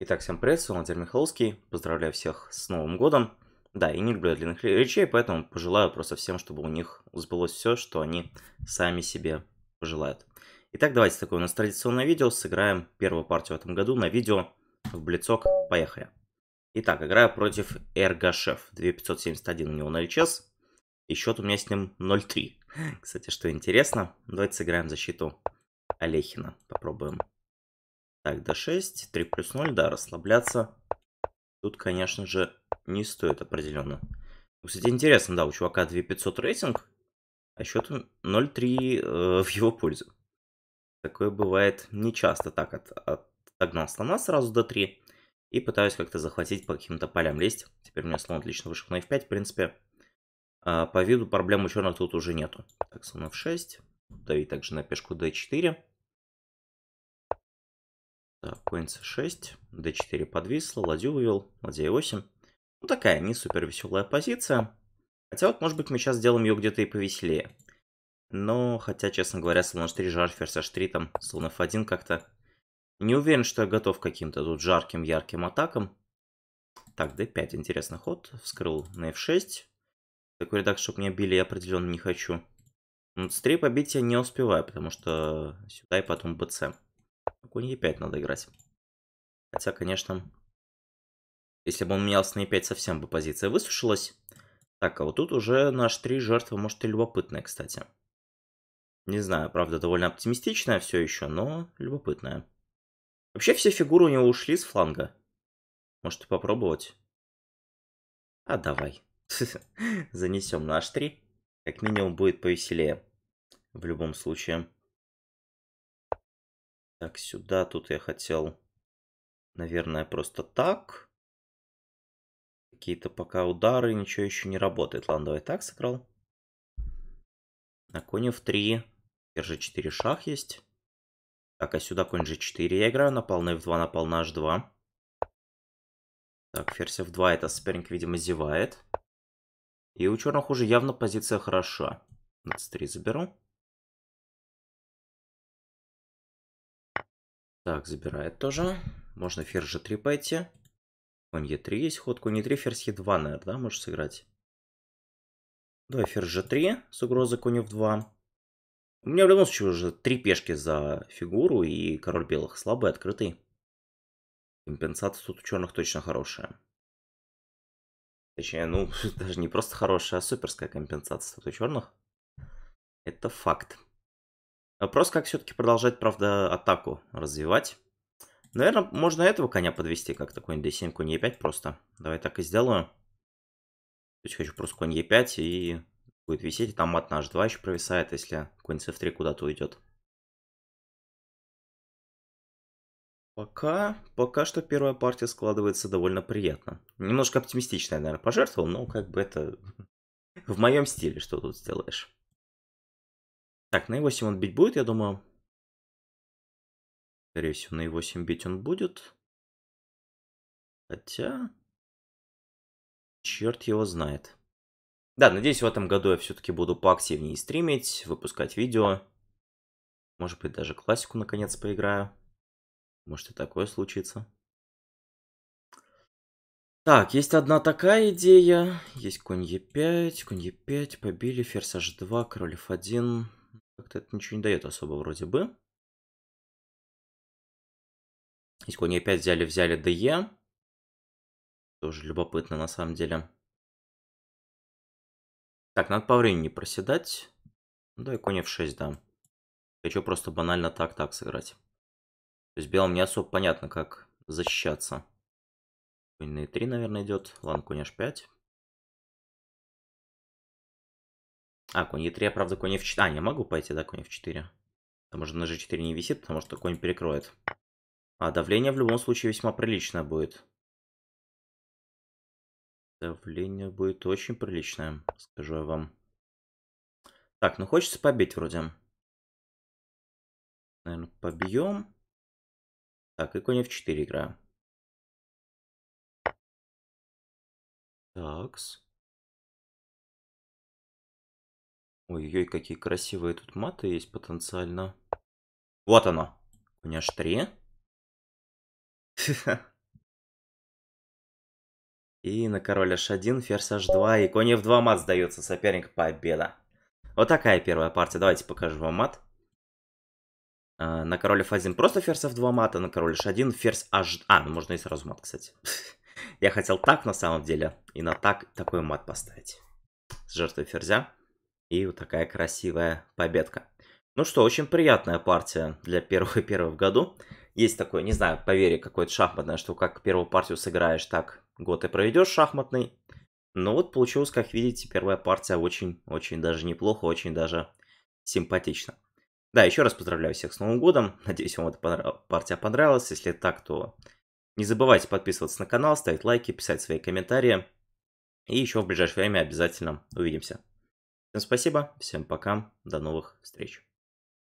Итак, всем привет, с вами Владимир Михайловский, поздравляю всех с Новым Годом. Да, я не люблю длинных речей, поэтому пожелаю просто всем, чтобы у них сбылось все, что они сами себе пожелают. Итак, давайте такое у нас традиционное видео, сыграем первую партию в этом году на видео в Блицок, поехали. Итак, играю против Эргашев, 2571 у него на ЛЧС, и счет у меня с ним 0-3. Кстати, что интересно, давайте сыграем защиту Олехина, попробуем так, d6, 3 плюс 0, да, расслабляться. Тут, конечно же, не стоит определенно. Ну, кстати, интересно, да, у чувака 2500 рейтинг, а счет 0-3 э, в его пользу. Такое бывает нечасто. Так, от, от, отогнал слона сразу до 3 и пытаюсь как-то захватить по каким-то полям лезть. Теперь у меня слон отлично вышел на f5, в принципе. А, по виду проблем у черных тут уже нету. Так, слон f6, давить также на пешку d4. Э, Конь c6, d4 подвисло, ладью вывел, ладья e8. Ну такая, не супер веселая позиция. Хотя вот, может быть, мы сейчас сделаем ее где-то и повеселее. Но, хотя, честно говоря, слон h3, жар, ферзь h3, там, слон f1 как-то... Не уверен, что я готов к каким-то тут жарким, ярким атакам. Так, d5, интересный ход. Вскрыл на f6. Такой редакт, чтобы меня били, я определенно не хочу. Но c3 побить я не успеваю, потому что сюда и потом bc. Конь Е5 надо играть. Хотя, конечно, если бы он менялся на Е5, совсем бы позиция высушилась. Так, а вот тут уже наш 3 жертва, может, и любопытная, кстати. Не знаю, правда, довольно оптимистичная все еще, но любопытная. Вообще все фигуры у него ушли с фланга. Может, попробовать? А давай. Занесем на h3. Как минимум будет повеселее. В любом случае. Так, сюда тут я хотел, наверное, просто так. Какие-то пока удары, ничего еще не работает. Ладно, давай так сыграл. На коне в 3 Держи 4 шах есть. Так, а сюда конь же 4 я играю. Напал на f2, напал на h2. Так, ферзь f2, это соперник, видимо, зевает. И у черных уже явно позиция хороша. c3 заберу. Так, забирает тоже. Можно ферзь g3 пойти. Конь е 3 есть ход, конь е 3 ферзь е 2 наверное, да, можешь сыграть. Давай ферзь ж 3 с угрозой конь f2. У меня в любом случае уже три пешки за фигуру, и король белых слабый, открытый. Компенсация тут у черных точно хорошая. Точнее, ну, даже не просто хорошая, а суперская компенсация тут у черных. Это факт. Вопрос, как все-таки продолжать, правда, атаку развивать. Наверное, можно этого коня подвести, как такой d7, конь e5 просто. Давай так и сделаю. То есть хочу просто конь e5 и будет висеть. И там мат на h2 еще провисает, если конь c3 куда-то уйдет. Пока, пока что первая партия складывается довольно приятно. Немножко оптимистично я, наверное, пожертвовал, но как бы это в моем стиле, что тут сделаешь. Так, на e8 он бить будет, я думаю. Скорее всего, на e8 бить он будет. Хотя... Черт его знает. Да, надеюсь, в этом году я все-таки буду поактивнее стримить, выпускать видео. Может быть, даже классику наконец поиграю. Может и такое случится. Так, есть одна такая идея. Есть конь e 5 конь e 5 побили, ферзь H2, король F1. Как-то это ничего не дает особо вроде бы. Здесь кони опять взяли, взяли ДЕ. E, тоже любопытно на самом деле. Так, надо по времени проседать. Ну, да, и конь f6, да. Хочу просто банально так-так сыграть. То есть белым не особо понятно, как защищаться. Конь на e3, наверное, идет. Ладно, конь h5. А, конь e3, а правда конь f4. А, не могу пойти, да, конь f4. Потому что на g4 не висит, потому что конь перекроет. А давление в любом случае весьма приличное будет. Давление будет очень приличное, скажу я вам. Так, ну хочется побить вроде. Наверное, побьем. Так, и конь f4 играю. Такс. Ой-ой, какие красивые тут маты есть потенциально. Вот оно. У меня аж три. И на король h1, ферзь h2 и конь f2 мат сдается. Соперник победа. Вот такая первая партия. Давайте покажу вам мат. А, на король f1 просто ферзь f2 мата на король h1 ферзь h... А, ну можно и сразу мат, кстати. Я хотел так на самом деле и на так такой мат поставить. С жертвой ферзя. И вот такая красивая победка. Ну что, очень приятная партия для первого и первого в году. Есть такое, не знаю, поверье, какое-то шахматное, что как первую партию сыграешь, так год и проведешь шахматный. Но вот получилось, как видите, первая партия очень-очень даже неплохо, очень даже симпатично. Да, еще раз поздравляю всех с Новым Годом. Надеюсь, вам эта партия понравилась. Если так, то не забывайте подписываться на канал, ставить лайки, писать свои комментарии. И еще в ближайшее время обязательно увидимся. Всем спасибо, всем пока, до новых встреч.